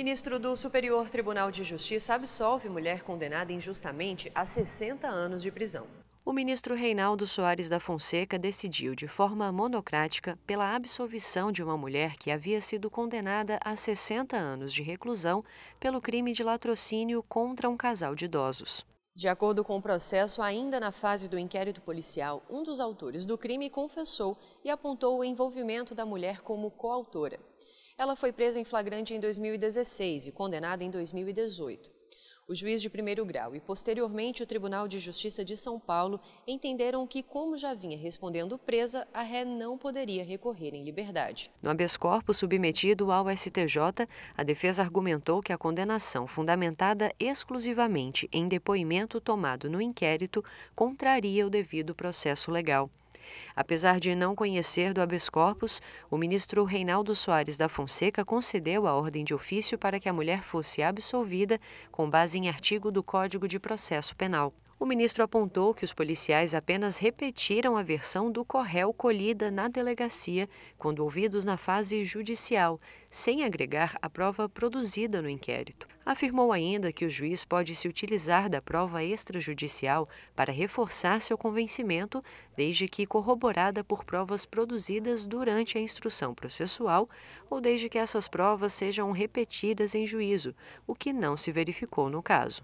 Ministro do Superior Tribunal de Justiça absolve mulher condenada injustamente a 60 anos de prisão. O ministro Reinaldo Soares da Fonseca decidiu de forma monocrática pela absolvição de uma mulher que havia sido condenada a 60 anos de reclusão pelo crime de latrocínio contra um casal de idosos. De acordo com o processo, ainda na fase do inquérito policial, um dos autores do crime confessou e apontou o envolvimento da mulher como coautora. Ela foi presa em flagrante em 2016 e condenada em 2018. O juiz de primeiro grau e, posteriormente, o Tribunal de Justiça de São Paulo entenderam que, como já vinha respondendo presa, a ré não poderia recorrer em liberdade. No habeas corpus submetido ao STJ, a defesa argumentou que a condenação, fundamentada exclusivamente em depoimento tomado no inquérito, contraria o devido processo legal. Apesar de não conhecer do habeas corpus, o ministro Reinaldo Soares da Fonseca concedeu a ordem de ofício para que a mulher fosse absolvida com base em artigo do Código de Processo Penal. O ministro apontou que os policiais apenas repetiram a versão do Correio colhida na delegacia, quando ouvidos na fase judicial, sem agregar a prova produzida no inquérito. Afirmou ainda que o juiz pode se utilizar da prova extrajudicial para reforçar seu convencimento, desde que corroborada por provas produzidas durante a instrução processual ou desde que essas provas sejam repetidas em juízo, o que não se verificou no caso.